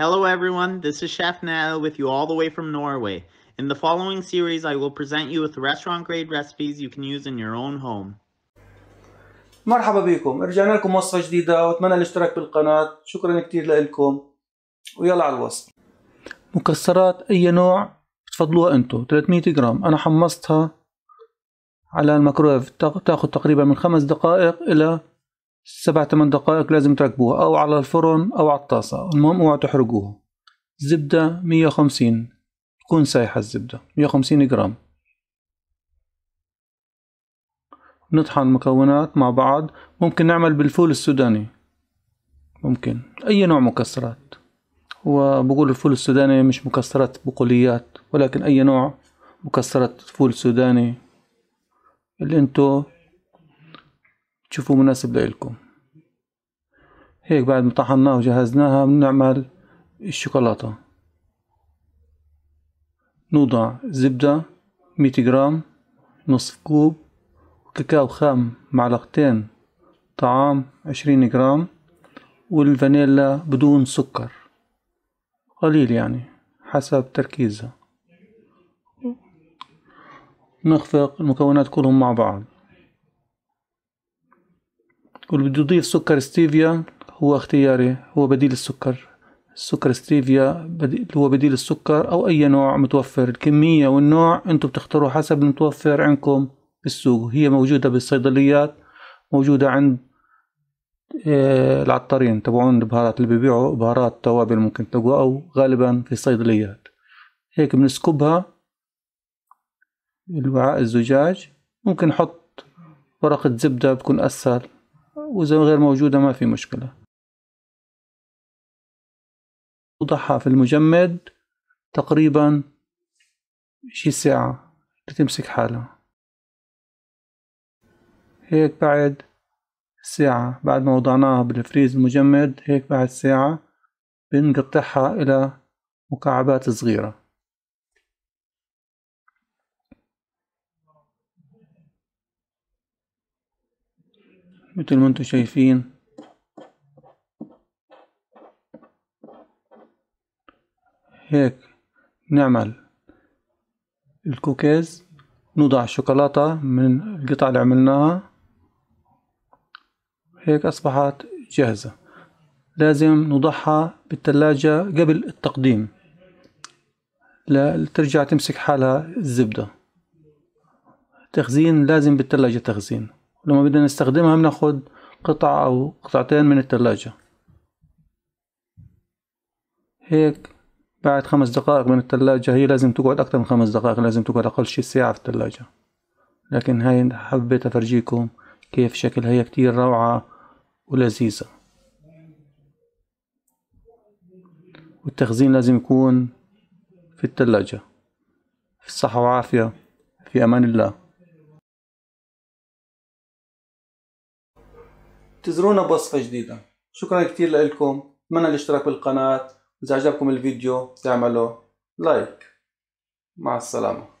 Hello everyone, this is Chef Nell with you all the way from Norway. In the following series, I will present you with restaurant grade recipes you can use in your own home. مرحبا بكم، رجعنا لكم وصفة جديدة واتمنى الاشتراك بالقناة، شكرا كتير لكم ويلا على الوصف. مكسرات أي نوع تفضلوها انتو 300 جرام، أنا حمصتها على الميكرويف تاخد تقريبا من خمس دقائق إلى سبع ثمان دقائق لازم تركبوها أو على الفرن أو على الطاسة المهم اوعوا تحرقوها زبدة مية وخمسين تكون سايحة الزبدة مية وخمسين جرام نطحن المكونات مع بعض ممكن نعمل بالفول السوداني ممكن أي نوع مكسرات وبقول الفول السوداني مش مكسرات بقوليات ولكن أي نوع مكسرات فول سوداني اللي انتو تشوفوا مناسب لكم هيك بعد ما طحناها وجهزناها بنعمل الشوكولاتة نوضع زبدة مية جرام نصف كوب كاكاو خام معلقتين طعام عشرين جرام والفانيلا بدون سكر قليل يعني حسب تركيزها نخفق المكونات كلهم مع بعض واللي بده يضيف سكر ستيفيا هو اختياري هو بديل السكر السكر ستيفيا بديل هو بديل السكر او اي نوع متوفر الكمية والنوع انتم بتختاروا حسب المتوفر عندكم بالسوق هي موجودة بالصيدليات موجودة عند آه، العطارين تبعون البهارات اللي بيبيعوا بهارات توابل ممكن تلاقوها او غالبا في الصيدليات هيك بنسكبها الوعاء الزجاج ممكن نحط ورقة زبدة بتكون اسهل وإذا غير موجودة ما في مشكلة وضعها في المجمد تقريبا شي ساعة لتمسك حالها هيك بعد ساعة بعد ما وضعناها بالفريز المجمد هيك بعد ساعة بنقطعها إلى مكعبات صغيرة مثل ما انتم شايفين هيك نعمل الكوكيز نوضع الشوكولاتة من القطع اللي عملناها هيك أصبحت جاهزة لازم نضعها بالتلاجة قبل التقديم لترجع تمسك حالها الزبدة تخزين لازم بالتلاجة تخزين ولما بدنا نستخدمها بناخد قطعة أو قطعتين من التلاجة هيك بعد خمس دقائق من التلاجة هي لازم تقعد أكتر من خمس دقائق لازم تقعد أقل شي ساعة في التلاجة لكن هاي حبيت أفرجيكم كيف شكلها هي كتير روعة ولذيذة والتخزين لازم يكون في التلاجة في الصحة وعافية في أمان الله انتظرونا بوصفة جديدة شكرا كتير لكم اتمنى الاشتراك بالقناة واذا عجبكم الفيديو تعملوا لايك مع السلامة